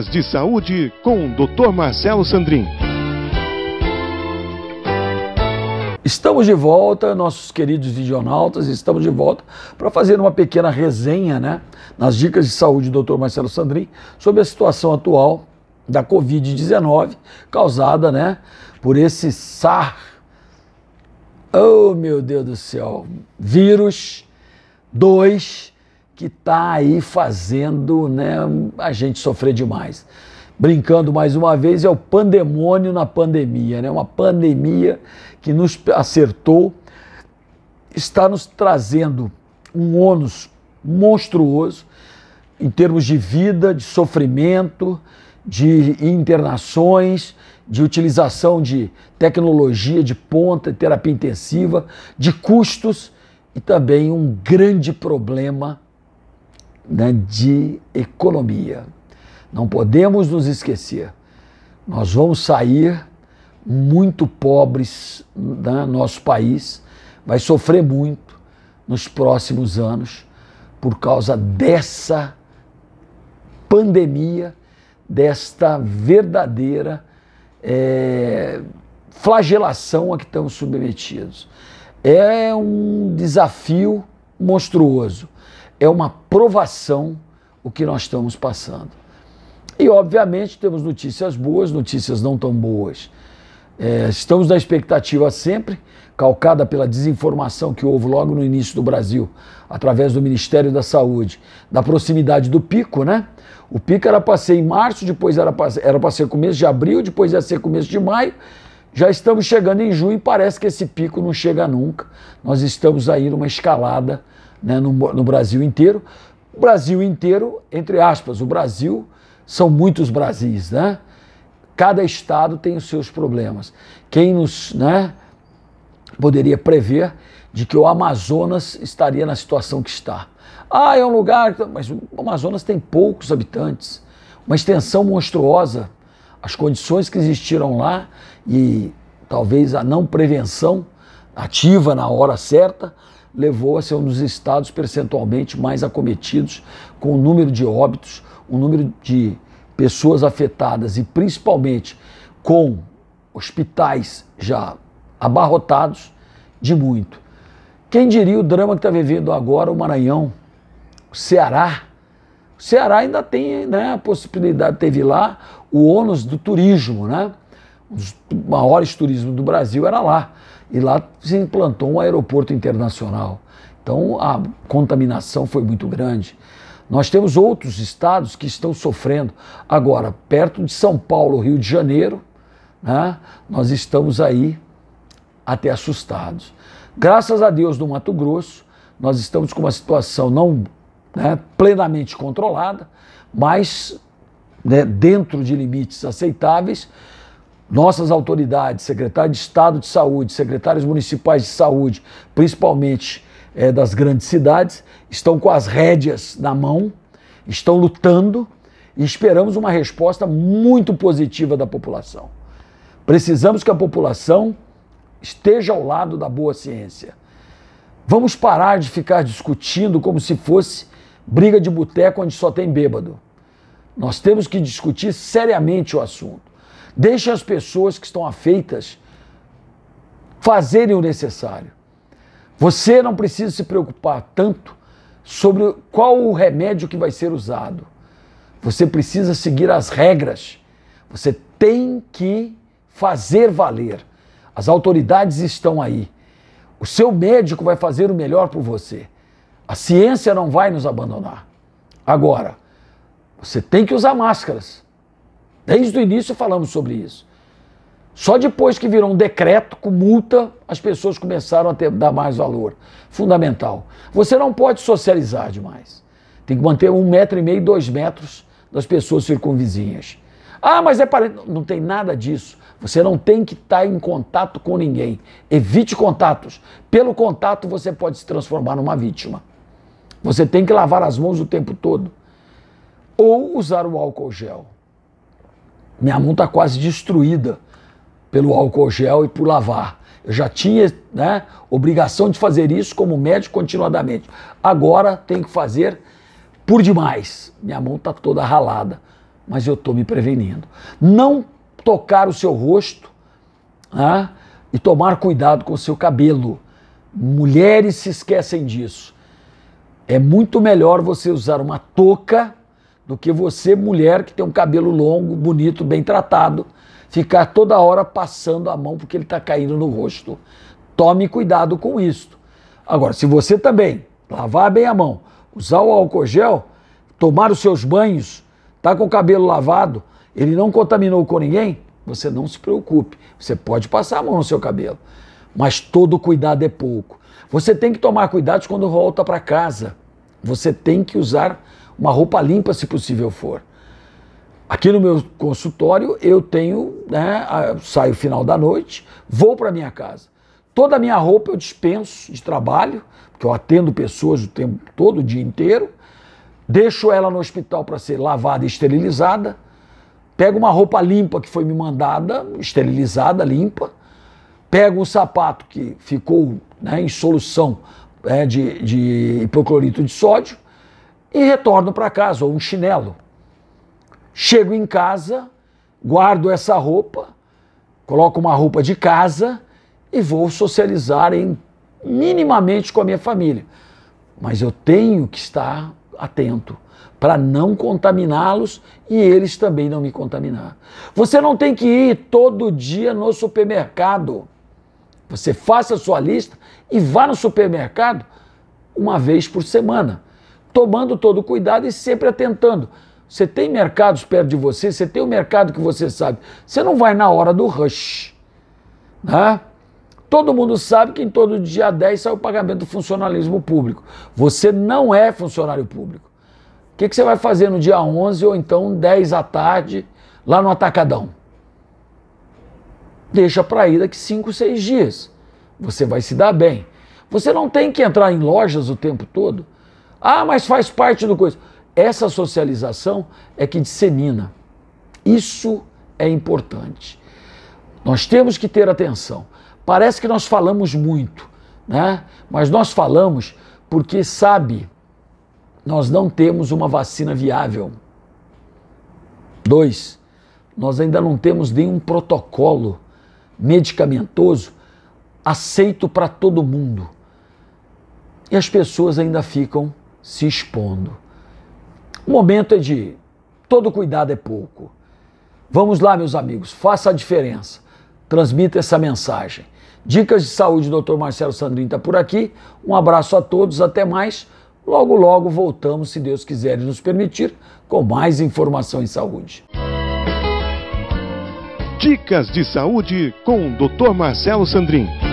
Dicas de Saúde com o Dr. Marcelo Sandrin. Estamos de volta, nossos queridos videonautas, estamos de volta para fazer uma pequena resenha, né, nas dicas de saúde do Dr. Marcelo Sandrin sobre a situação atual da COVID-19 causada, né, por esse SAR. Oh, meu Deus do céu, vírus 2 que está aí fazendo né, a gente sofrer demais. Brincando mais uma vez, é o pandemônio na pandemia, né? uma pandemia que nos acertou, está nos trazendo um ônus monstruoso em termos de vida, de sofrimento, de internações, de utilização de tecnologia de ponta, terapia intensiva, de custos e também um grande problema né, de economia. Não podemos nos esquecer. Nós vamos sair muito pobres, né, nosso país vai sofrer muito nos próximos anos por causa dessa pandemia, desta verdadeira é, flagelação a que estamos submetidos. É um desafio monstruoso é uma provação o que nós estamos passando. E, obviamente, temos notícias boas, notícias não tão boas. É, estamos na expectativa sempre, calcada pela desinformação que houve logo no início do Brasil, através do Ministério da Saúde, da proximidade do pico, né? O pico era para ser em março, depois era para era ser começo de abril, depois ia ser começo de maio. Já estamos chegando em junho e parece que esse pico não chega nunca. Nós estamos aí numa escalada né, no, no Brasil inteiro. Brasil inteiro, entre aspas, o Brasil são muitos Brasis, né? Cada estado tem os seus problemas. Quem nos, né, poderia prever de que o Amazonas estaria na situação que está? Ah, é um lugar, tá, mas o Amazonas tem poucos habitantes, uma extensão monstruosa. As condições que existiram lá e talvez a não prevenção ativa na hora certa levou a ser um dos estados percentualmente mais acometidos, com o número de óbitos, o número de pessoas afetadas e principalmente com hospitais já abarrotados de muito. Quem diria o drama que está vivendo agora o Maranhão, o Ceará? O Ceará ainda tem né, a possibilidade, teve lá o ônus do turismo, né? Um dos maiores turismos do Brasil era lá e lá se implantou um aeroporto internacional. Então a contaminação foi muito grande. Nós temos outros estados que estão sofrendo. Agora, perto de São Paulo, Rio de Janeiro, né, nós estamos aí até assustados. Graças a Deus, no Mato Grosso, nós estamos com uma situação não né, plenamente controlada, mas né, dentro de limites aceitáveis, nossas autoridades, secretário de Estado de Saúde, secretários municipais de saúde, principalmente é, das grandes cidades, estão com as rédeas na mão, estão lutando e esperamos uma resposta muito positiva da população. Precisamos que a população esteja ao lado da boa ciência. Vamos parar de ficar discutindo como se fosse briga de boteco onde só tem bêbado. Nós temos que discutir seriamente o assunto. Deixe as pessoas que estão afeitas fazerem o necessário. Você não precisa se preocupar tanto sobre qual o remédio que vai ser usado. Você precisa seguir as regras. Você tem que fazer valer. As autoridades estão aí. O seu médico vai fazer o melhor por você. A ciência não vai nos abandonar. Agora, você tem que usar máscaras. Desde o início falamos sobre isso. Só depois que virou um decreto com multa, as pessoas começaram a ter, dar mais valor. Fundamental. Você não pode socializar demais. Tem que manter um metro e meio, dois metros das pessoas circunvizinhas. Ah, mas é parente. Não tem nada disso. Você não tem que estar tá em contato com ninguém. Evite contatos. Pelo contato, você pode se transformar numa vítima. Você tem que lavar as mãos o tempo todo. Ou usar o álcool gel. Minha mão está quase destruída pelo álcool gel e por lavar. Eu já tinha né, obrigação de fazer isso como médico continuadamente. Agora tenho que fazer por demais. Minha mão está toda ralada, mas eu estou me prevenindo. Não tocar o seu rosto né, e tomar cuidado com o seu cabelo. Mulheres se esquecem disso. É muito melhor você usar uma touca do que você, mulher, que tem um cabelo longo, bonito, bem tratado, ficar toda hora passando a mão porque ele está caindo no rosto. Tome cuidado com isso. Agora, se você também lavar bem a mão, usar o álcool gel, tomar os seus banhos, tá com o cabelo lavado, ele não contaminou com ninguém, você não se preocupe. Você pode passar a mão no seu cabelo, mas todo cuidado é pouco. Você tem que tomar cuidado quando volta para casa. Você tem que usar uma roupa limpa, se possível for. Aqui no meu consultório eu tenho, né, saio final da noite, vou para minha casa. Toda a minha roupa eu dispenso de trabalho, porque eu atendo pessoas o tempo todo, o dia inteiro. Deixo ela no hospital para ser lavada e esterilizada. Pego uma roupa limpa que foi me mandada, esterilizada, limpa. Pego um sapato que ficou né, em solução né, de, de hipoclorito de sódio e retorno para casa, ou um chinelo. Chego em casa, guardo essa roupa, coloco uma roupa de casa e vou socializar em, minimamente com a minha família. Mas eu tenho que estar atento para não contaminá-los e eles também não me contaminar. Você não tem que ir todo dia no supermercado. Você faça a sua lista e vá no supermercado uma vez por semana tomando todo cuidado e sempre atentando. Você tem mercados perto de você, você tem o um mercado que você sabe. Você não vai na hora do rush. Né? Todo mundo sabe que em todo dia 10 sai o pagamento do funcionalismo público. Você não é funcionário público. O que, que você vai fazer no dia 11 ou então 10 à tarde lá no Atacadão? Deixa para ir daqui 5, 6 dias. Você vai se dar bem. Você não tem que entrar em lojas o tempo todo. Ah, mas faz parte do coisa. Essa socialização é que dissemina. Isso é importante. Nós temos que ter atenção. Parece que nós falamos muito, né? Mas nós falamos porque sabe, nós não temos uma vacina viável. Dois, nós ainda não temos nenhum protocolo medicamentoso aceito para todo mundo. E as pessoas ainda ficam se expondo. O momento é de todo cuidado é pouco. Vamos lá, meus amigos, faça a diferença. Transmita essa mensagem. Dicas de saúde, Dr. Marcelo Sandrin está por aqui. Um abraço a todos, até mais. Logo, logo voltamos, se Deus quiser e nos permitir, com mais informação em saúde. Dicas de saúde com o Dr. Marcelo Sandrin.